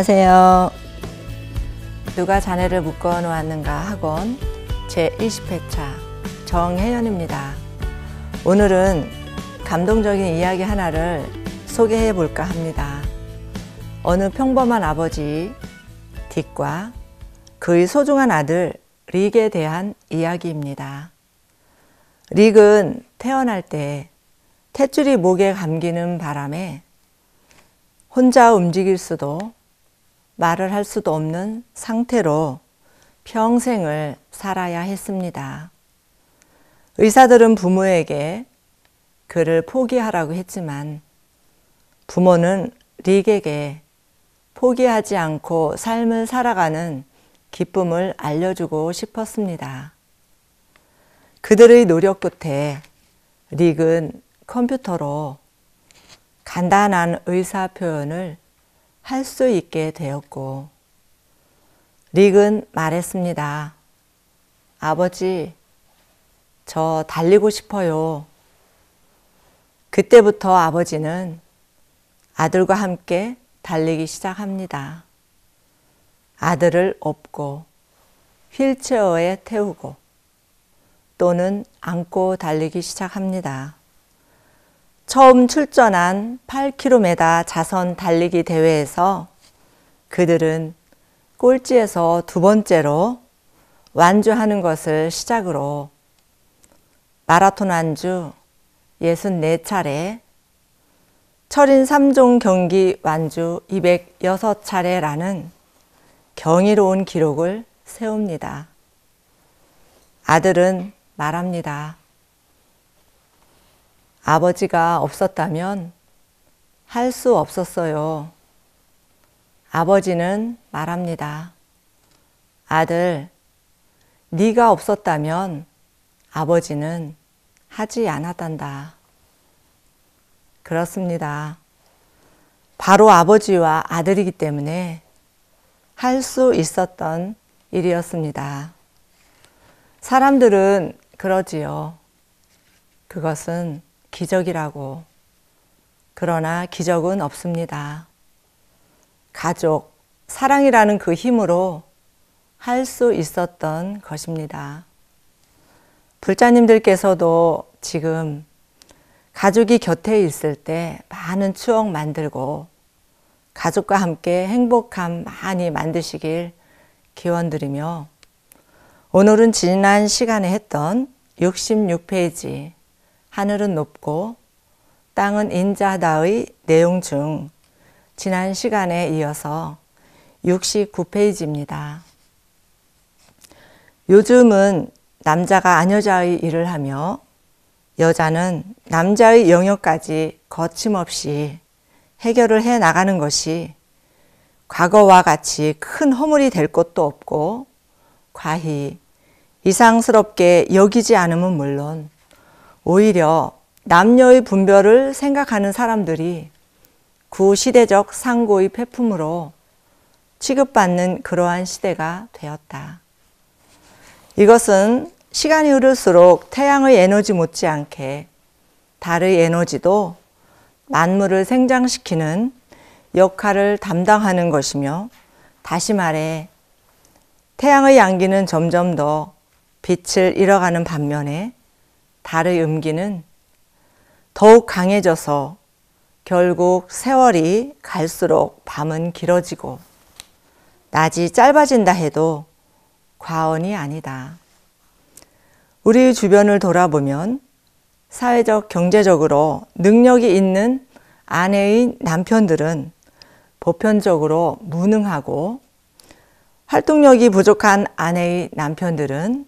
안녕하세요. 누가 자네를 묶어 놓았는가 학원 제20회차 정혜연입니다. 오늘은 감동적인 이야기 하나를 소개해 볼까 합니다. 어느 평범한 아버지 딕과 그의 소중한 아들 릭에 대한 이야기입니다. 릭은 태어날 때 탯줄이 목에 감기는 바람에 혼자 움직일 수도 말을 할 수도 없는 상태로 평생을 살아야 했습니다. 의사들은 부모에게 그를 포기하라고 했지만 부모는 릭에게 포기하지 않고 삶을 살아가는 기쁨을 알려주고 싶었습니다. 그들의 노력 끝에 릭은 컴퓨터로 간단한 의사 표현을 할수 있게 되었고 릭은 말했습니다. 아버지, 저 달리고 싶어요. 그때부터 아버지는 아들과 함께 달리기 시작합니다. 아들을 업고 휠체어에 태우고 또는 안고 달리기 시작합니다. 처음 출전한 8km 자선 달리기 대회에서 그들은 꼴찌에서 두 번째로 완주하는 것을 시작으로 마라톤 완주 64차례, 철인 3종 경기 완주 206차례라는 경이로운 기록을 세웁니다. 아들은 말합니다. 아버지가 없었다면 할 수 없었어요. 아버지는 말합니다. 아들, 네가 없었다면 아버지는 하지 않았단다. 그렇습니다. 바로 아버지와 아들이기 때문에 할 수 있었던 일이었습니다. 사람들은 그러지요. 그것은 기적이라고. 그러나 기적은 없습니다. 가족, 사랑이라는 그 힘으로 할 수 있었던 것입니다. 불자님들께서도 지금 가족이 곁에 있을 때 많은 추억 만들고 가족과 함께 행복함 많이 만드시길 기원 드리며 오늘은 지난 시간에 했던 66페이지 하늘은 높고 땅은 인자다의 내용 중 지난 시간에 이어서 69페이지입니다. 요즘은 남자가 아녀자의 일을 하며 여자는 남자의 영역까지 거침없이 해결을 해 나가는 것이 과거와 같이 큰 허물이 될 것도 없고 과히 이상스럽게 여기지 않음은 물론 오히려 남녀의 분별을 생각하는 사람들이 구시대적 상고의 폐품으로 취급받는 그러한 시대가 되었다. 이것은 시간이 흐를수록 태양의 에너지 못지않게 달의 에너지도 만물을 생장시키는 역할을 담당하는 것이며 다시 말해 태양의 양기는 점점 더 빛을 잃어가는 반면에 달의 음기는 더욱 강해져서 결국 세월이 갈수록 밤은 길어지고 낮이 짧아진다 해도 과언이 아니다. 우리 주변을 돌아보면 사회적, 경제적으로 능력이 있는 아내의 남편들은 보편적으로 무능하고 활동력이 부족한 아내의 남편들은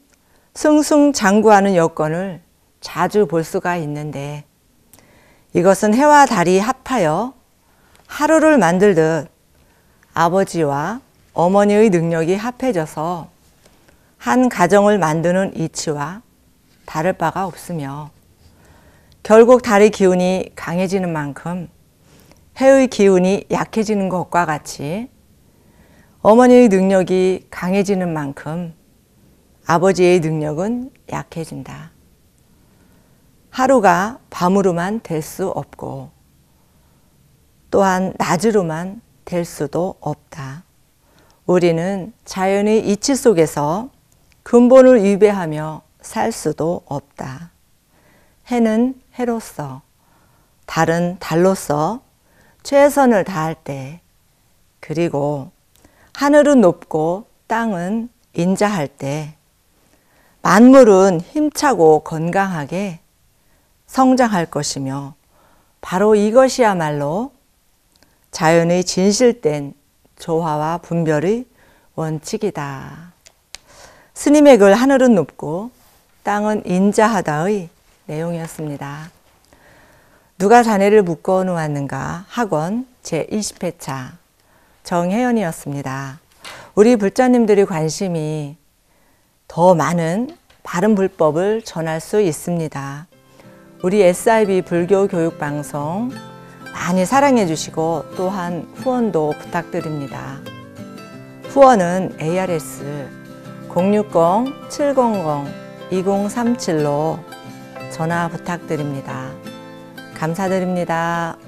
승승장구하는 여건을 자주 볼 수가 있는데 이것은 해와 달이 합하여 하루를 만들듯 아버지와 어머니의 능력이 합해져서 한 가정을 만드는 이치와 다를 바가 없으며 결국 달의 기운이 강해지는 만큼 해의 기운이 약해지는 것과 같이 어머니의 능력이 강해지는 만큼 아버지의 능력은 약해진다. 하루가 밤으로만 될 수 없고 또한 낮으로만 될 수도 없다. 우리는 자연의 이치 속에서 근본을 위배하며 살 수도 없다. 해는 해로서, 달은 달로서 최선을 다할 때, 그리고 하늘은 높고 땅은 인자할 때, 만물은 힘차고 건강하게 성장할 것이며 바로 이것이야말로 자연의 진실된 조화와 분별의 원칙이다. 스님의 글 하늘은 높고 땅은 인자하다의 내용이었습니다. 누가 자네를 묶어 놓았는가 학원 제20회차 정혜연이었습니다. 우리 불자님들의 관심이 더 많은 바른 불법을 전할 수 있습니다. 우리 SIB 불교 교육 방송 많이 사랑해 주시고 또한 후원도 부탁드립니다. 후원은 ARS 060-700-2037로 전화 부탁드립니다. 감사드립니다.